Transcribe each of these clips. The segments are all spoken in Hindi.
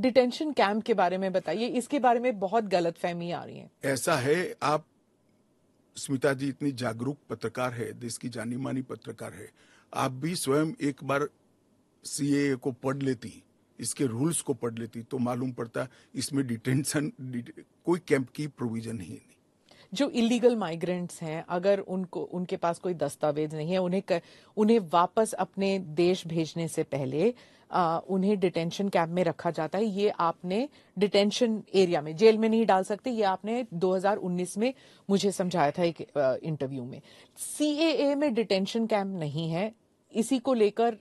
डिटेंशन कैंप के बारे में बताइए इसके बारे में बहुत गलत फहमी आ रही है ऐसा है आप स्मिता जी इतनी जागरूक पत्रकार है देश की जानी मानी पत्रकार है आप भी स्वयं एक बार सी को पढ़ लेती इसके रूल्स को पढ़ लेती तो मालूम पड़ता इसमें डिटेंशन कोई कैंप की प्रोविजन ही नहीं जो इलीगल माइग्रेंट्स हैं अगर उनको उनके पास कोई दस्तावेज नहीं है उन्हें कर, उन्हें वापस अपने देश भेजने से पहले आ, उन्हें डिटेंशन कैंप में रखा जाता है ये आपने डिटेंशन एरिया में जेल में नहीं डाल सकते ये आपने 2019 में मुझे समझाया था एक इंटरव्यू में सी में डिटेंशन कैंप नहीं है इसी को लेकर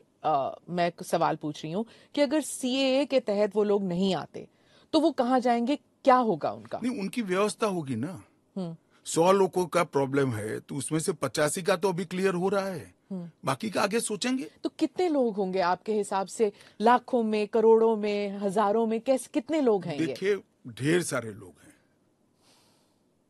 मैं सवाल पूछ रही हूँ कि अगर सी के तहत वो लोग नहीं आते तो वो कहाँ जाएंगे क्या होगा उनका नहीं उनकी व्यवस्था होगी ना हम्म। सौ लोगों का प्रॉब्लम है तो उसमें से पचासी का तो अभी क्लियर हो रहा है हम्म। बाकी का आगे सोचेंगे तो कितने लोग होंगे आपके हिसाब से लाखों में करोड़ों में हजारों में कैसे कितने लोग हैं देखिए ढेर सारे लोग हैं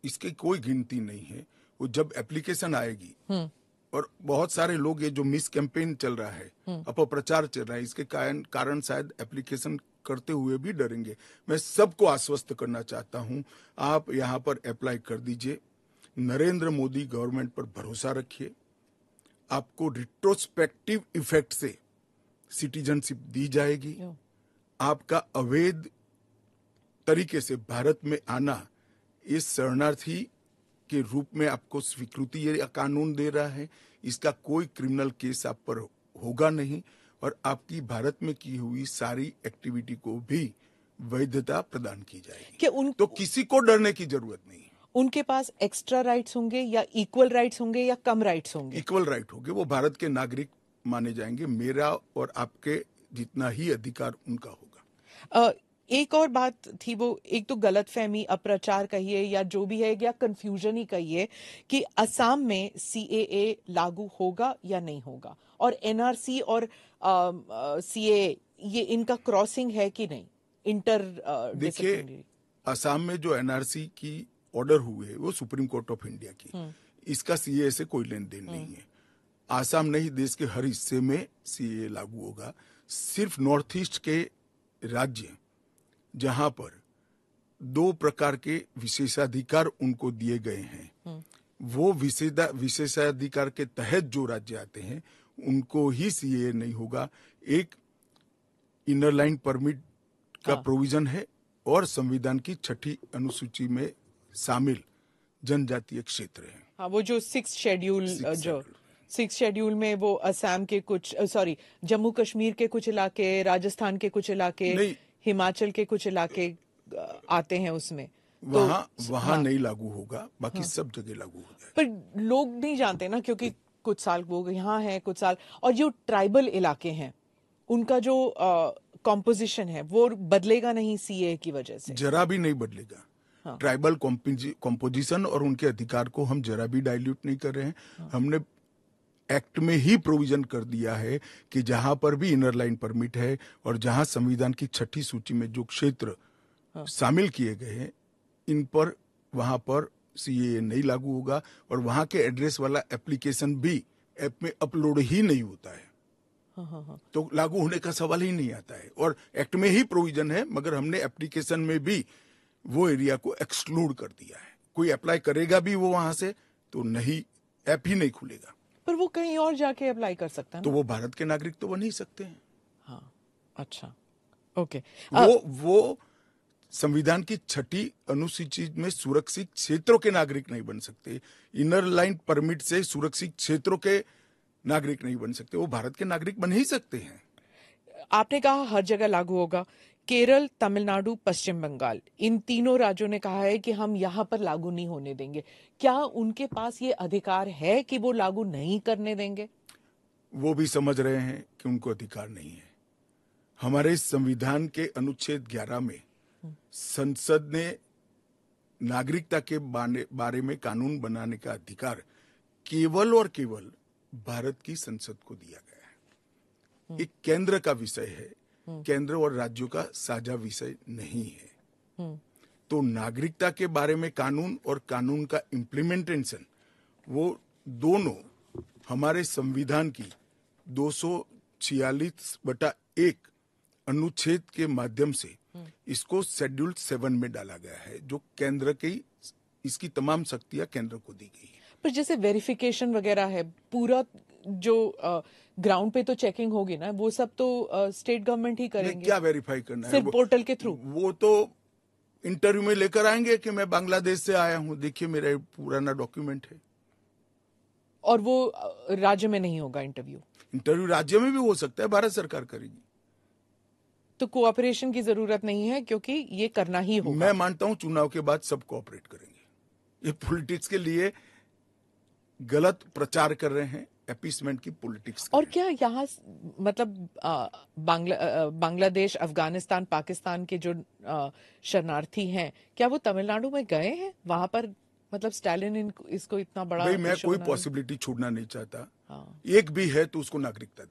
इसकी कोई गिनती नहीं है वो जब एप्लीकेशन आएगी हम्म। और बहुत सारे लोग ये जो मिस कैंपेन चल रहा है हम्म। अपप्रचार चल रहा है इसके कारण कारण शायद एप्लीकेशन करते हुए भी डरेंगे मैं सबको आश्वस्त करना चाहता हूं आप यहां पर अप्लाई कर दीजिए नरेंद्र मोदी गवर्नमेंट पर भरोसा रखिए आपको रिट्रोस्पेक्टिव इफेक्ट से सिटीजनशिप दी जाएगी आपका अवैध तरीके से भारत में आना इस शरणार्थी के रूप में आपको स्वीकृति ये कानून दे रहा है इसका कोई क्रिमिनल केस आप पर होगा नहीं और आपकी भारत में की हुई सारी एक्टिविटी को भी वैधता प्रदान की जाएगी कि उन तो किसी को डरने की जरूरत नहीं उनके पास एक्स्ट्रा राइट्स होंगे या इक्वल राइट्स होंगे या कम राइट्स होंगे इक्वल राइट होंगे वो भारत के नागरिक माने जाएंगे मेरा और आपके जितना ही अधिकार उनका होगा आ, एक और बात थी वो एक तो गलत फहमी अप्रचार कहिए या जो भी है या कंफ्यूजन ही कहिए कि असम में सी लागू होगा या नहीं होगा और एनआरसी और सी um, ए uh, ये इनका क्रॉसिंग है कि नहीं इंटर uh, देखिए असम में जो एनआरसी की ऑर्डर हुए है वो सुप्रीम कोर्ट ऑफ इंडिया की हम्म। इसका सीए से कोई लेन देन हम्म। नहीं है आसाम नहीं देश के हर हिस्से में सीए लागू होगा सिर्फ नॉर्थ ईस्ट के राज्य जहां पर दो प्रकार के विशेषाधिकार उनको दिए गए हैं हम्म। वो विशेषाधिकार के तहत जो राज्य आते हैं उनको ही सी नहीं होगा एक इनर लाइन परमिट का हाँ। प्रोविजन है और संविधान की छठी अनुसूची में शामिल जनजातीय क्षेत्र है हाँ वो जो सिक्स शेड्यूल जो सिक्स शेड्यूल में वो असम के कुछ सॉरी जम्मू कश्मीर के कुछ इलाके राजस्थान के कुछ इलाके हिमाचल के कुछ इलाके आते हैं उसमें तो वहाँ तो, वहाँ हाँ, नहीं लागू होगा बाकी हाँ, सब जगह लागू होगा पर लोग नहीं जानते ना क्योंकि कुछ साल वो यहाँ हैं कुछ साल और जो ट्राइबल इलाके हैं उनका जो कॉम्पोजिशन है वो बदलेगा नहीं सीए की वजह से जरा भी नहीं बदलेगा हाँ। ट्राइबल कॉम्पोजिशन और उनके अधिकार को हम जरा भी डाइल्यूट नहीं कर रहे हैं हाँ। हमने एक्ट में ही प्रोविजन कर दिया है कि जहां पर भी इनर लाइन परमिट है और जहां संविधान की छठी सूची में जो क्षेत्र हाँ। शामिल किए गए हैं इन पर वहां पर सीए नहीं लागू होगा और वहाँ के एड्रेस वाला एप्लीकेशन भी ऐप में अपलोड ही नहीं होता है हाँ, हाँ, हाँ। तो लागू होने का सवाल ही नहीं आता है और एक्ट में ही प्रोविजन है मगर हमने एप्लीकेशन में भी वो एरिया को एक्सक्लूड कर दिया है कोई अप्लाई करेगा भी वो वहां से तो नहीं ऐप ही नहीं खुलेगा पर वो कहीं और जाके अप्लाई कर सकता है तो वो भारत के नागरिक तो बन ही सकते हैं हाँ अच्छा ओके वो आ... वो संविधान की छठी अनुसूची में सुरक्षित क्षेत्रों के नागरिक नहीं बन सकते इनर लाइन परमिट से सुरक्षित क्षेत्रों के नागरिक नहीं बन सकते वो भारत के नागरिक बन ही सकते हैं आपने कहा हर जगह लागू होगा केरल तमिलनाडु पश्चिम बंगाल इन तीनों राज्यों ने कहा है कि हम यहाँ पर लागू नहीं होने देंगे क्या उनके पास ये अधिकार है कि वो लागू नहीं करने देंगे वो भी समझ रहे हैं कि उनको अधिकार नहीं है हमारे संविधान के अनुच्छेद 11 में संसद ने नागरिकता के बारे में कानून बनाने का अधिकार केवल और केवल भारत की संसद को दिया गया है हम्म। एक केंद्र का विषय है हम्म। केंद्र और राज्यों का साझा विषय नहीं है हम्म। तो नागरिकता के बारे में कानून और कानून का इम्प्लीमेंटेशन वो दोनों हमारे संविधान की दो सौ बटा एक अनुच्छेद के माध्यम से इसको शेड्यूल सेवन में डाला गया है जो केंद्र की इसकी तमाम शक्तियां केंद्र को दी गई पर जैसे वेरिफिकेशन वगैरह है पूरा जो ग्राउंड पे तो चेकिंग होगी ना वो सब तो स्टेट गवर्नमेंट ही करेंगे क्या वेरीफाई करना सिर्फ है पोर्टल के थ्रू वो तो इंटरव्यू में लेकर आएंगे कि मैं बांग्लादेश से आया हूँ देखिए मेरा पुराना डॉक्यूमेंट है और वो राज्य में नहीं होगा इंटरव्यू इंटरव्यू राज्य में भी हो सकता है भारत सरकार करेगी तो कोऑपरेशन की जरूरत नहीं है क्योंकि ये करना ही होगा मैं मानता हूं चुनाव के बाद सब कोऑपरेट करेंगे ये पॉलिटिक्स के लिए गलत प्रचार कर रहे हैं एपीसमेंट की पॉलिटिक्स और क्या यहाँ मतलब बांग्लादेश अफगानिस्तान पाकिस्तान के जो शरणार्थी हैं क्या वो तमिलनाडु में गए हैं वहां पर मतलब स्टालिन इसको इतना बड़ा मैं कोई पॉसिबिलिटी छोड़ना नहीं चाहता हाँ। एक भी है तो उसको नागरिकता दे